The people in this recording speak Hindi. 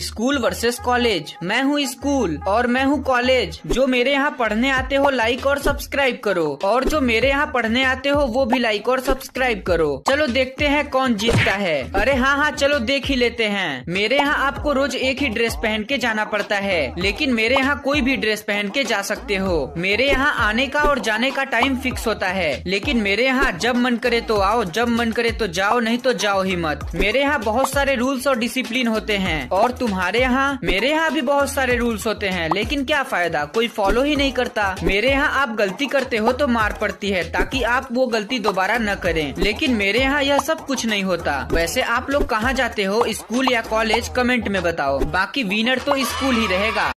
स्कूल वर्सेस कॉलेज मैं हूँ स्कूल और मैं हूँ कॉलेज जो मेरे यहाँ पढ़ने आते हो लाइक और सब्सक्राइब करो और जो मेरे यहाँ पढ़ने आते हो वो भी लाइक और सब्सक्राइब करो चलो देखते हैं कौन जीतता है अरे हाँ हाँ चलो देख ही लेते हैं मेरे यहाँ आपको रोज एक ही ड्रेस पहन के जाना पड़ता है लेकिन मेरे यहाँ कोई भी ड्रेस पहन के जा सकते हो मेरे यहाँ आने का और जाने का टाइम फिक्स होता है लेकिन मेरे यहाँ जब मन करे तो आओ जब मन करे तो जाओ नहीं तो जाओ ही मत मेरे यहाँ बहुत सारे रूल्स और डिसिप्लिन होते हैं और तुम्हारे यहाँ मेरे यहाँ भी बहुत सारे रूल्स होते हैं लेकिन क्या फायदा कोई फॉलो ही नहीं करता मेरे यहाँ आप गलती करते हो तो मार पड़ती है ताकि आप वो गलती दोबारा न करें लेकिन मेरे यहाँ यह सब कुछ नहीं होता वैसे आप लोग कहाँ जाते हो स्कूल या कॉलेज कमेंट में बताओ बाकी विनर तो स्कूल ही रहेगा